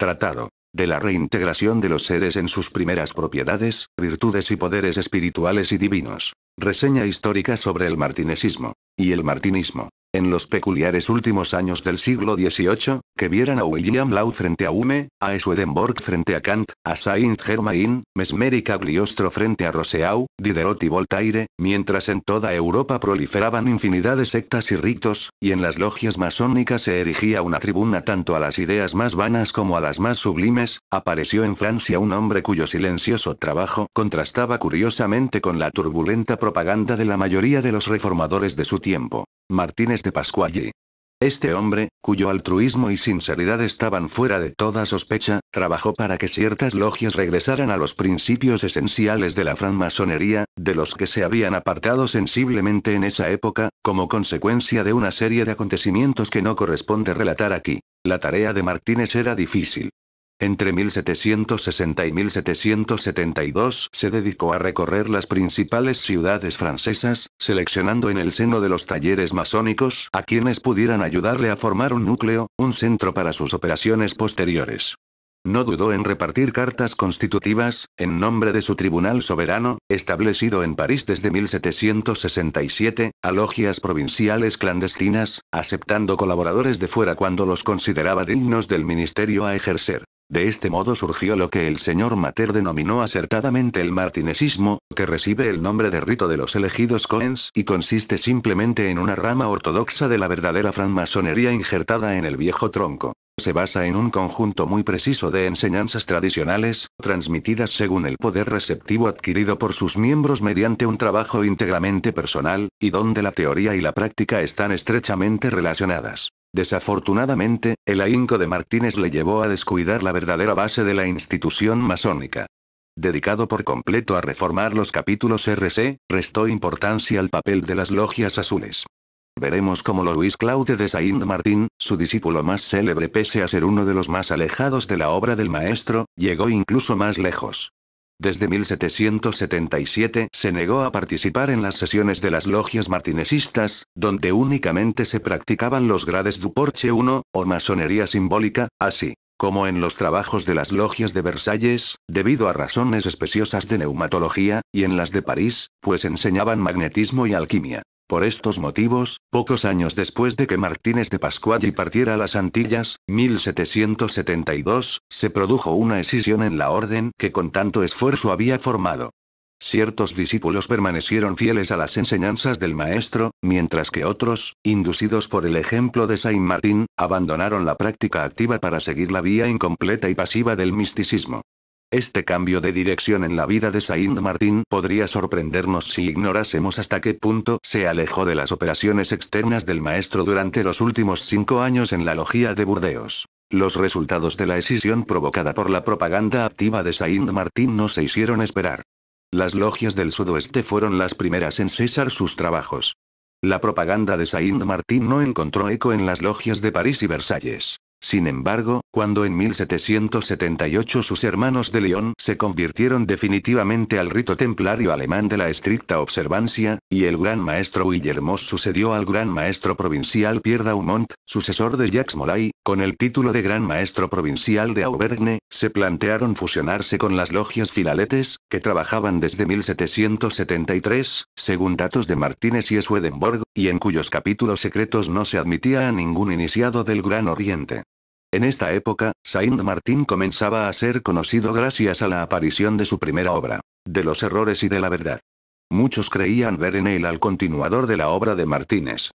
Tratado de la reintegración de los seres en sus primeras propiedades, virtudes y poderes espirituales y divinos. Reseña histórica sobre el martinesismo y el martinismo en los peculiares últimos años del siglo XVIII, que vieran a William Lau frente a Hume, a e. Swedenborg frente a Kant, a Saint-Germain, y Cagliostro frente a Roseau, Diderot y Voltaire, mientras en toda Europa proliferaban infinidad de sectas y ritos, y en las logias masónicas se erigía una tribuna tanto a las ideas más vanas como a las más sublimes, apareció en Francia un hombre cuyo silencioso trabajo contrastaba curiosamente con la turbulenta propaganda de la mayoría de los reformadores de su tiempo. Martínez de Pascualle. Este hombre, cuyo altruismo y sinceridad estaban fuera de toda sospecha, trabajó para que ciertas logias regresaran a los principios esenciales de la francmasonería, de los que se habían apartado sensiblemente en esa época, como consecuencia de una serie de acontecimientos que no corresponde relatar aquí. La tarea de Martínez era difícil. Entre 1760 y 1772 se dedicó a recorrer las principales ciudades francesas, seleccionando en el seno de los talleres masónicos a quienes pudieran ayudarle a formar un núcleo, un centro para sus operaciones posteriores. No dudó en repartir cartas constitutivas, en nombre de su tribunal soberano, establecido en París desde 1767, a logias provinciales clandestinas, aceptando colaboradores de fuera cuando los consideraba dignos del ministerio a ejercer. De este modo surgió lo que el señor Mater denominó acertadamente el martinesismo, que recibe el nombre de rito de los elegidos Coens y consiste simplemente en una rama ortodoxa de la verdadera francmasonería injertada en el viejo tronco. Se basa en un conjunto muy preciso de enseñanzas tradicionales, transmitidas según el poder receptivo adquirido por sus miembros mediante un trabajo íntegramente personal, y donde la teoría y la práctica están estrechamente relacionadas. Desafortunadamente, el ahínco de Martínez le llevó a descuidar la verdadera base de la institución masónica. Dedicado por completo a reformar los capítulos RC, restó importancia al papel de las logias azules. Veremos cómo Luis Claude de Saint Martín, su discípulo más célebre pese a ser uno de los más alejados de la obra del maestro, llegó incluso más lejos. Desde 1777 se negó a participar en las sesiones de las logias martinesistas, donde únicamente se practicaban los grades du porche 1, o masonería simbólica, así como en los trabajos de las logias de Versalles, debido a razones especiosas de neumatología, y en las de París, pues enseñaban magnetismo y alquimia. Por estos motivos, pocos años después de que Martínez de Pascual partiera a las Antillas, 1772, se produjo una escisión en la orden que con tanto esfuerzo había formado. Ciertos discípulos permanecieron fieles a las enseñanzas del maestro, mientras que otros, inducidos por el ejemplo de Saint Martín, abandonaron la práctica activa para seguir la vía incompleta y pasiva del misticismo. Este cambio de dirección en la vida de Saint Martin podría sorprendernos si ignorásemos hasta qué punto se alejó de las operaciones externas del maestro durante los últimos cinco años en la logía de Burdeos. Los resultados de la escisión provocada por la propaganda activa de Saint Martin no se hicieron esperar. Las logias del sudoeste fueron las primeras en cesar sus trabajos. La propaganda de Saint Martin no encontró eco en las logias de París y Versalles. Sin embargo, cuando en 1778 sus hermanos de León se convirtieron definitivamente al rito templario alemán de la estricta observancia, y el gran maestro Guillermo sucedió al gran maestro provincial Pierre Daumont, sucesor de Jacques Molay, con el título de gran maestro provincial de Auvergne, se plantearon fusionarse con las logias filaletes, que trabajaban desde 1773, según datos de Martínez y Swedenborg, y en cuyos capítulos secretos no se admitía a ningún iniciado del Gran Oriente. En esta época, Saint Martín comenzaba a ser conocido gracias a la aparición de su primera obra, De los errores y de la verdad. Muchos creían ver en él al continuador de la obra de Martínez.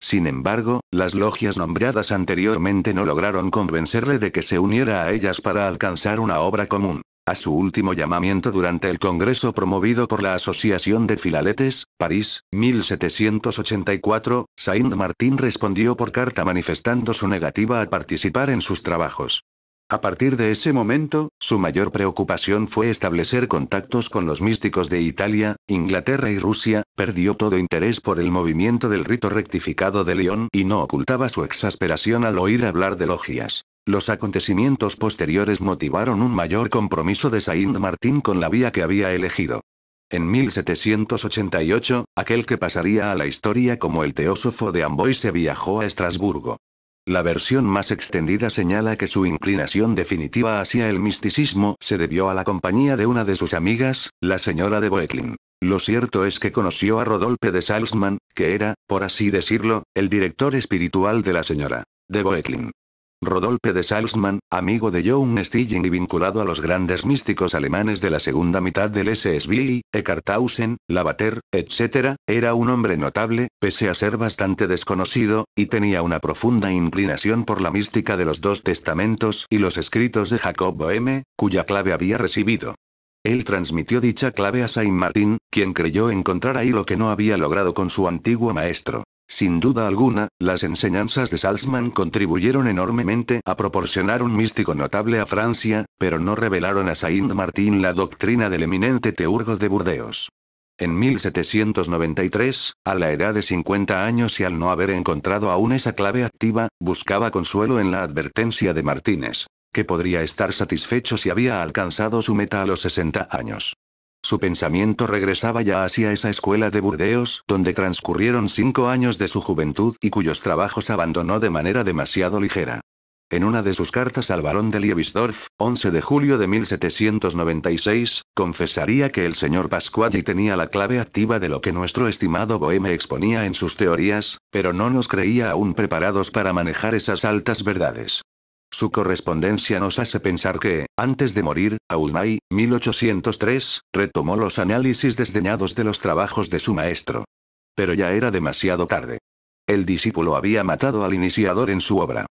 Sin embargo, las logias nombradas anteriormente no lograron convencerle de que se uniera a ellas para alcanzar una obra común a su último llamamiento durante el Congreso promovido por la Asociación de Filaletes, París, 1784, Saint-Martin respondió por carta manifestando su negativa a participar en sus trabajos. A partir de ese momento, su mayor preocupación fue establecer contactos con los místicos de Italia, Inglaterra y Rusia, perdió todo interés por el movimiento del rito rectificado de León y no ocultaba su exasperación al oír hablar de logias. Los acontecimientos posteriores motivaron un mayor compromiso de Saint Martín con la vía que había elegido. En 1788, aquel que pasaría a la historia como el teósofo de Amboy se viajó a Estrasburgo. La versión más extendida señala que su inclinación definitiva hacia el misticismo se debió a la compañía de una de sus amigas, la señora de Boecklin. Lo cierto es que conoció a Rodolphe de Salzman, que era, por así decirlo, el director espiritual de la señora de Boecklin. Rodolphe de Salzmann, amigo de John Stilling y vinculado a los grandes místicos alemanes de la segunda mitad del SSB, Eckarthausen, Lavater, etc., era un hombre notable, pese a ser bastante desconocido, y tenía una profunda inclinación por la mística de los dos testamentos y los escritos de Jacob Boheme, cuya clave había recibido. Él transmitió dicha clave a Saint Martin, quien creyó encontrar ahí lo que no había logrado con su antiguo maestro. Sin duda alguna, las enseñanzas de Salzman contribuyeron enormemente a proporcionar un místico notable a Francia, pero no revelaron a Saint martin la doctrina del eminente teurgo de Burdeos. En 1793, a la edad de 50 años y al no haber encontrado aún esa clave activa, buscaba consuelo en la advertencia de Martínez, que podría estar satisfecho si había alcanzado su meta a los 60 años. Su pensamiento regresaba ya hacia esa escuela de Burdeos, donde transcurrieron cinco años de su juventud y cuyos trabajos abandonó de manera demasiado ligera. En una de sus cartas al barón de Liebisdorf, 11 de julio de 1796, confesaría que el señor Pascuati tenía la clave activa de lo que nuestro estimado Boheme exponía en sus teorías, pero no nos creía aún preparados para manejar esas altas verdades. Su correspondencia nos hace pensar que, antes de morir, Aulmay, 1803, retomó los análisis desdeñados de los trabajos de su maestro. Pero ya era demasiado tarde. El discípulo había matado al iniciador en su obra.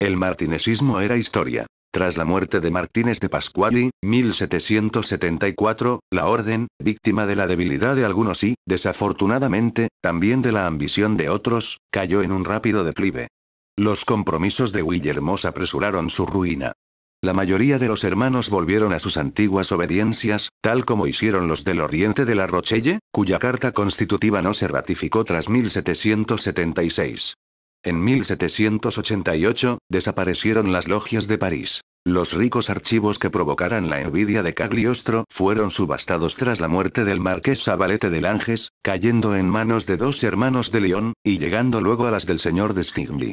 El martinesismo era historia. Tras la muerte de Martínez de Pascuali, 1774, la orden, víctima de la debilidad de algunos y, desafortunadamente, también de la ambición de otros, cayó en un rápido declive. Los compromisos de Guillermo apresuraron su ruina. La mayoría de los hermanos volvieron a sus antiguas obediencias, tal como hicieron los del Oriente de la Rochelle, cuya carta constitutiva no se ratificó tras 1776. En 1788, desaparecieron las logias de París. Los ricos archivos que provocaran la envidia de Cagliostro fueron subastados tras la muerte del marqués Sabalete de Langes, cayendo en manos de dos hermanos de León, y llegando luego a las del señor de stingley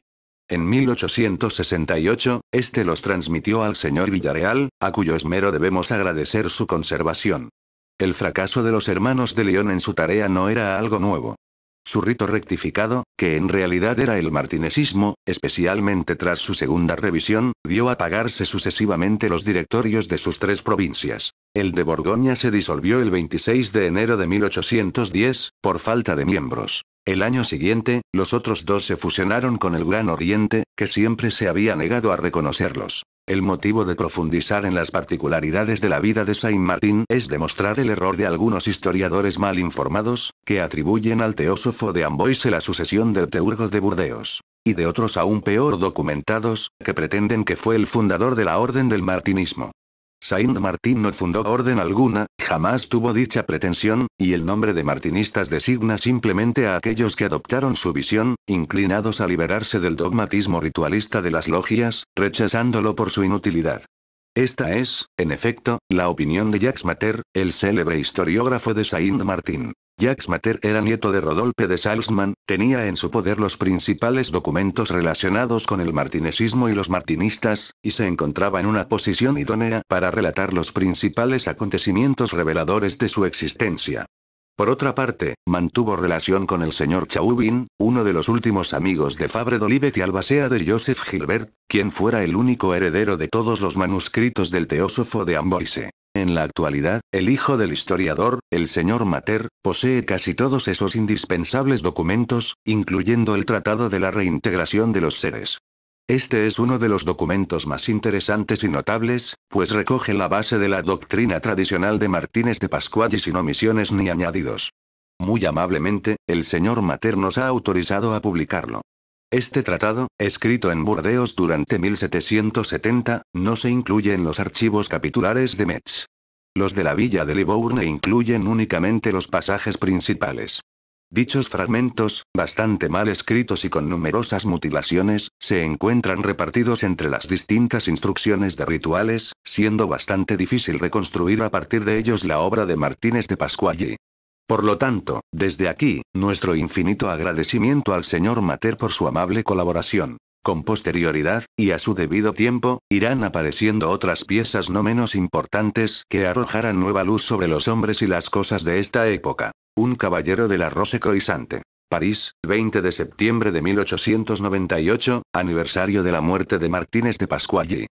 en 1868, este los transmitió al señor Villareal, a cuyo esmero debemos agradecer su conservación. El fracaso de los hermanos de León en su tarea no era algo nuevo. Su rito rectificado, que en realidad era el martinesismo, especialmente tras su segunda revisión, dio a pagarse sucesivamente los directorios de sus tres provincias. El de Borgoña se disolvió el 26 de enero de 1810, por falta de miembros. El año siguiente, los otros dos se fusionaron con el Gran Oriente, que siempre se había negado a reconocerlos. El motivo de profundizar en las particularidades de la vida de Saint Martin es demostrar el error de algunos historiadores mal informados, que atribuyen al teósofo de Amboise la sucesión del teurgo de Burdeos y de otros aún peor documentados, que pretenden que fue el fundador de la Orden del Martinismo. Saint Martín no fundó orden alguna, jamás tuvo dicha pretensión, y el nombre de martinistas designa simplemente a aquellos que adoptaron su visión, inclinados a liberarse del dogmatismo ritualista de las logias, rechazándolo por su inutilidad. Esta es, en efecto, la opinión de Jacques Mater, el célebre historiógrafo de Saint-Martin. Jacques Mater era nieto de Rodolphe de Salzman, tenía en su poder los principales documentos relacionados con el martinesismo y los martinistas, y se encontraba en una posición idónea para relatar los principales acontecimientos reveladores de su existencia. Por otra parte, mantuvo relación con el señor Chauvin, uno de los últimos amigos de Fabre d'Olivet y albacea de Joseph Gilbert, quien fuera el único heredero de todos los manuscritos del teósofo de Amboise. En la actualidad, el hijo del historiador, el señor Mater, posee casi todos esos indispensables documentos, incluyendo el Tratado de la Reintegración de los Seres este es uno de los documentos más interesantes y notables, pues recoge la base de la doctrina tradicional de Martínez de Pascual y sin omisiones ni añadidos. Muy amablemente, el señor Mater nos ha autorizado a publicarlo. Este tratado, escrito en Burdeos durante 1770, no se incluye en los archivos capitulares de Metz. Los de la villa de Libourne incluyen únicamente los pasajes principales. Dichos fragmentos, bastante mal escritos y con numerosas mutilaciones, se encuentran repartidos entre las distintas instrucciones de rituales, siendo bastante difícil reconstruir a partir de ellos la obra de Martínez de Pasqually. Por lo tanto, desde aquí, nuestro infinito agradecimiento al señor Mater por su amable colaboración. Con posterioridad, y a su debido tiempo, irán apareciendo otras piezas no menos importantes que arrojarán nueva luz sobre los hombres y las cosas de esta época. Un caballero de la Rose Croisante. París, 20 de septiembre de 1898, aniversario de la muerte de Martínez de Pascualli.